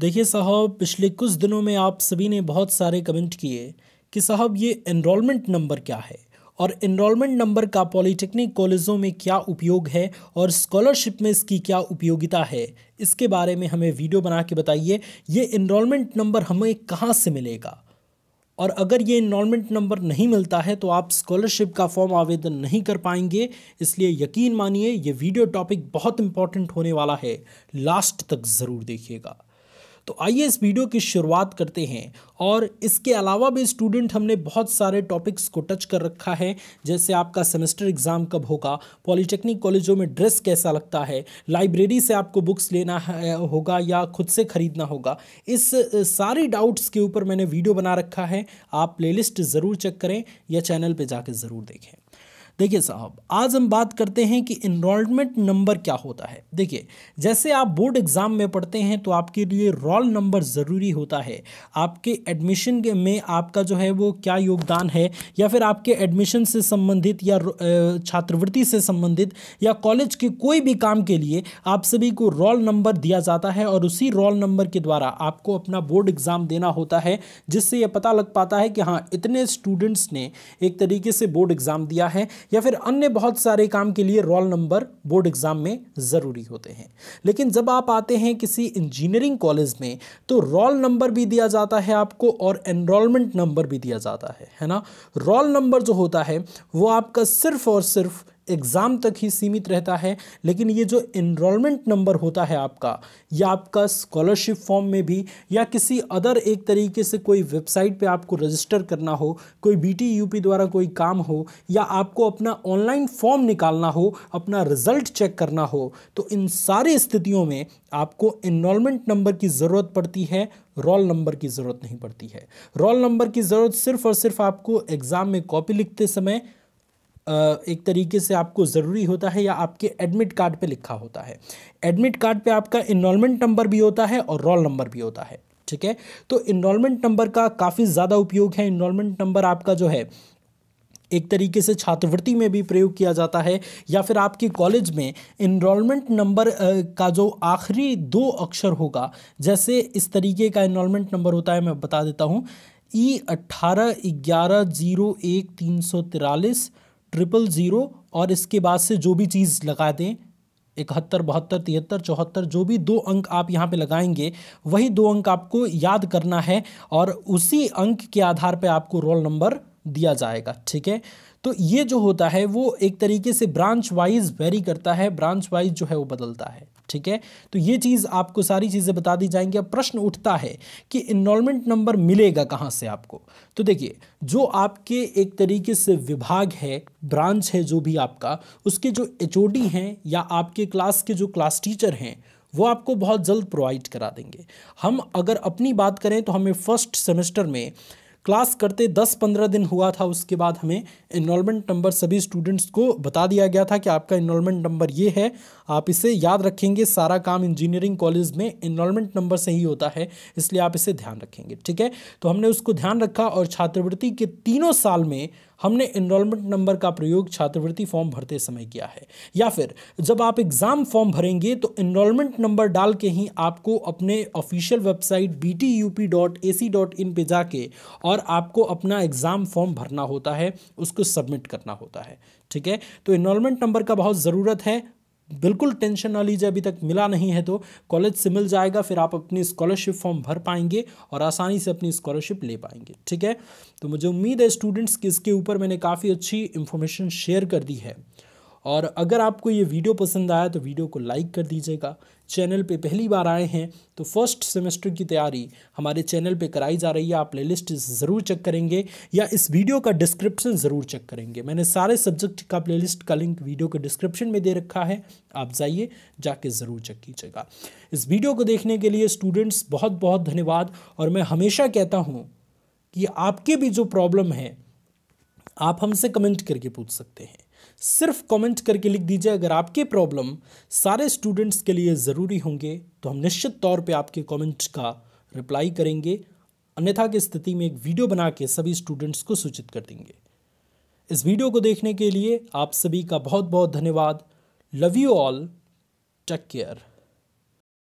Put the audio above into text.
देखिए साहब पिछले कुछ दिनों में आप सभी ने बहुत सारे कमेंट किए कि साहब ये इनरोलमेंट नंबर क्या है और इनरोलमेंट नंबर का पॉलिटेक्निक कॉलेजों में क्या उपयोग है और स्कॉलरशिप में इसकी क्या उपयोगिता है इसके बारे में हमें वीडियो बना के बताइए ये इनरोलमेंट नंबर हमें कहाँ से मिलेगा और अगर ये इनरोलमेंट नंबर नहीं मिलता है तो आप स्कॉलरशिप का फॉर्म आवेदन नहीं कर पाएंगे इसलिए यकीन मानिए ये वीडियो टॉपिक बहुत इंपॉर्टेंट होने वाला है लास्ट तक ज़रूर देखिएगा तो आइए इस वीडियो की शुरुआत करते हैं और इसके अलावा भी स्टूडेंट हमने बहुत सारे टॉपिक्स को टच कर रखा है जैसे आपका सेमेस्टर एग्ज़ाम कब होगा पॉलिटेक्निक कॉलेजों में ड्रेस कैसा लगता है लाइब्रेरी से आपको बुक्स लेना होगा या खुद से ख़रीदना होगा इस सारी डाउट्स के ऊपर मैंने वीडियो बना रखा है आप प्ले ज़रूर चेक करें या चैनल पर जाकर ज़रूर देखें देखिए साहब आज हम बात करते हैं कि इनरोलमेंट नंबर क्या होता है देखिए जैसे आप बोर्ड एग्ज़ाम में पढ़ते हैं तो आपके लिए रोल नंबर ज़रूरी होता है आपके एडमिशन के में आपका जो है वो क्या योगदान है या फिर आपके एडमिशन से संबंधित या छात्रवृत्ति से संबंधित या कॉलेज के कोई भी काम के लिए आप सभी को रोल नंबर दिया जाता है और उसी रोल नंबर के द्वारा आपको अपना बोर्ड एग्ज़ाम देना होता है जिससे यह पता लग पाता है कि हाँ इतने स्टूडेंट्स ने एक तरीके से बोर्ड एग्ज़ाम दिया है या फिर अन्य बहुत सारे काम के लिए रोल नंबर बोर्ड एग्ज़ाम में ज़रूरी होते हैं लेकिन जब आप आते हैं किसी इंजीनियरिंग कॉलेज में तो रोल नंबर भी दिया जाता है आपको और एनरोलमेंट नंबर भी दिया जाता है है ना रोल नंबर जो होता है वो आपका सिर्फ और सिर्फ एग्ज़ाम तक ही सीमित रहता है लेकिन ये जो इनरोलमेंट नंबर होता है आपका या आपका स्कॉलरशिप फॉर्म में भी या किसी अदर एक तरीके से कोई वेबसाइट पे आपको रजिस्टर करना हो कोई बी टी द्वारा कोई काम हो या आपको अपना ऑनलाइन फॉर्म निकालना हो अपना रिजल्ट चेक करना हो तो इन सारी स्थितियों में आपको इनरोलमेंट नंबर की ज़रूरत पड़ती है रोल नंबर की ज़रूरत नहीं पड़ती है रोल नंबर की ज़रूरत सिर्फ और सिर्फ आपको एग्ज़ाम में कॉपी लिखते समय एक तरीके से आपको ज़रूरी होता है या आपके एडमिट कार्ड पे लिखा होता है एडमिट कार्ड पे आपका इनमेंट नंबर भी होता है और रोल नंबर भी होता है ठीक है तो इनमेंट नंबर का काफ़ी ज़्यादा उपयोग है इनमेंट नंबर आपका जो है एक तरीके से छात्रवृत्ति में भी प्रयोग किया जाता है या फिर आपके कॉलेज में इनरोलमेंट नंबर का जो आखिरी दो अक्षर होगा जैसे इस तरीके का इनरोलमेंट नंबर होता है मैं बता देता हूँ ई e अट्ठारह ग्यारह जीरो एक तीन सौ तिरालीस ट्रिपल ज़ीरो और इसके बाद से जो भी चीज़ लगा दें इकहत्तर बहत्तर तिहत्तर चौहत्तर जो भी दो अंक आप यहाँ पे लगाएंगे वही दो अंक आपको याद करना है और उसी अंक के आधार पे आपको रोल नंबर दिया जाएगा ठीक है तो ये जो होता है वो एक तरीके से ब्रांच वाइज वेरी करता है ब्रांच वाइज जो है वो बदलता है ठीक है तो ये चीज़ आपको सारी चीज़ें बता दी जाएंगी अब प्रश्न उठता है कि इनरोलमेंट नंबर मिलेगा कहाँ से आपको तो देखिए जो आपके एक तरीके से विभाग है ब्रांच है जो भी आपका उसके जो एच हैं या आपके क्लास के जो क्लास टीचर हैं वो आपको बहुत जल्द प्रोवाइड करा देंगे हम अगर अपनी बात करें तो हमें फर्स्ट सेमेस्टर में क्लास करते 10-15 दिन हुआ था उसके बाद हमें इनोलमेंट नंबर सभी स्टूडेंट्स को बता दिया गया था कि आपका इनरोलमेंट नंबर ये है आप इसे याद रखेंगे सारा काम इंजीनियरिंग कॉलेज में इनरोलमेंट नंबर से ही होता है इसलिए आप इसे ध्यान रखेंगे ठीक है तो हमने उसको ध्यान रखा और छात्रवृत्ति के तीनों साल में हमने इनरोलमेंट नंबर का प्रयोग छात्रवृत्ति फॉर्म भरते समय किया है या फिर जब आप एग्ज़ाम फॉर्म भरेंगे तो इनरोलमेंट नंबर डाल के ही आपको अपने ऑफिशियल वेबसाइट इन पे जाके और आपको अपना एग्ज़ाम फॉर्म भरना होता है उसको सबमिट करना होता है ठीक है तो इनरोलमेंट नंबर का बहुत ज़रूरत है बिल्कुल टेंशन ना लीजिए अभी तक मिला नहीं है तो कॉलेज से मिल जाएगा फिर आप अपनी स्कॉलरशिप फॉर्म भर पाएंगे और आसानी से अपनी स्कॉलरशिप ले पाएंगे ठीक है तो मुझे उम्मीद है स्टूडेंट्स कि इसके ऊपर मैंने काफ़ी अच्छी इन्फॉर्मेशन शेयर कर दी है और अगर आपको ये वीडियो पसंद आया तो वीडियो को लाइक कर दीजिएगा चैनल पे पहली बार आए हैं तो फर्स्ट सेमेस्टर की तैयारी हमारे चैनल पे कराई जा रही है आप प्लेलिस्ट ज़रूर चेक करेंगे या इस वीडियो का डिस्क्रिप्शन ज़रूर चेक करेंगे मैंने सारे सब्जेक्ट का प्लेलिस्ट का लिंक वीडियो के डिस्क्रिप्शन में दे रखा है आप जाइए जाके ज़रूर चेक कीजिएगा इस वीडियो को देखने के लिए स्टूडेंट्स बहुत बहुत धन्यवाद और मैं हमेशा कहता हूँ कि आपके भी जो प्रॉब्लम है आप हमसे कमेंट करके पूछ सकते हैं सिर्फ कमेंट करके लिख दीजिए अगर आपके प्रॉब्लम सारे स्टूडेंट्स के लिए ज़रूरी होंगे तो हम निश्चित तौर पे आपके कमेंट का रिप्लाई करेंगे अन्यथा की स्थिति में एक वीडियो बना के सभी स्टूडेंट्स को सूचित कर देंगे इस वीडियो को देखने के लिए आप सभी का बहुत बहुत धन्यवाद love you all take care